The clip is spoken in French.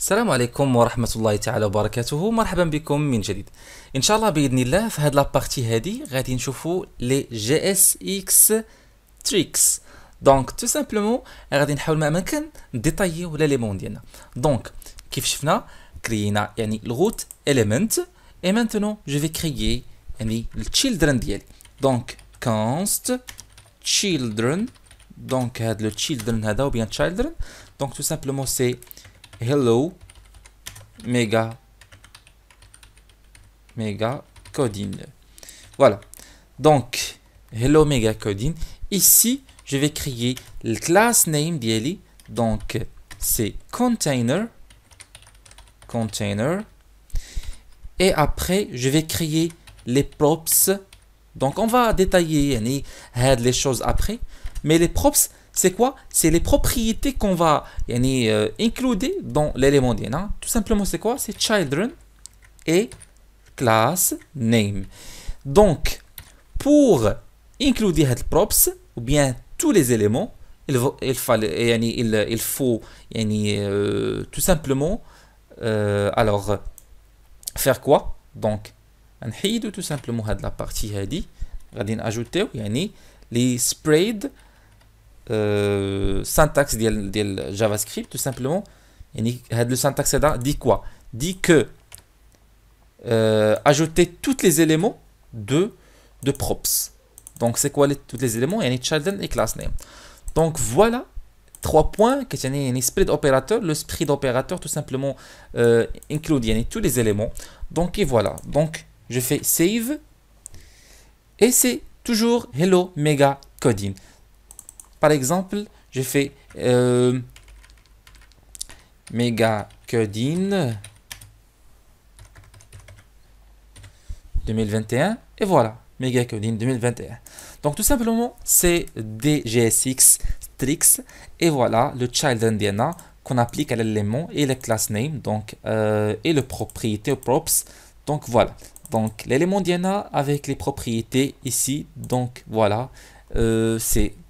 السلام عليكم ورحمة الله تعالى وبركاته مرحبا بكم من جديد ان شاء الله بإذن الله في هاد لابارتي هادي غادي نشوفو لي جي اس اكس تريكس دونك تو سامبلومون غادي نحاول ما امكن نديطاييو ليمون ديالنا دونك كيف شفنا كرينا يعني الغوت اليمنت اي مانتونو جو في كريي يعني التشيلدرن ديالي دونك كونست تشيلدرن دونك هاد لو تشيلدرن هذا وبيان تشيلدرن دونك تو سامبلومون سي Hello Mega Mega Coding. Voilà. Donc, Hello Mega Coding. Ici, je vais créer le class name d'Eli. Donc, c'est container. Container. Et après, je vais créer les props. Donc, on va détailler les choses après. Mais les props, c'est quoi C'est les propriétés qu'on va euh, inclure dans l'élément d'Ina. Tout simplement, c'est quoi C'est children et class name. Donc, pour inclure les props, ou bien tous les éléments, il, faut, il, il euh, tout simplement euh, alors faire quoi Donc, un on tout simplement la partie, on va ajouter yani, les spread. Euh, syntaxe de JavaScript tout tout simplement euh, le syntaxe dit quoi dit que euh, ajouter tous les éléments de de props donc c'est quoi les, tous les éléments يعني child et class name donc voilà trois points que un esprit d'opérateur. le esprit d'opérateur tout simplement euh, include tous les éléments donc et voilà donc je fais save et c'est toujours hello mega coding par exemple, je fais euh, méga 2021 et voilà, méga 2021. Donc tout simplement, c'est DGSX Strix. et voilà le child indiana qu'on applique à l'élément et le class name donc euh, et le propriété props. Donc voilà. Donc l'élément Diana avec les propriétés ici. Donc voilà. Euh, c'est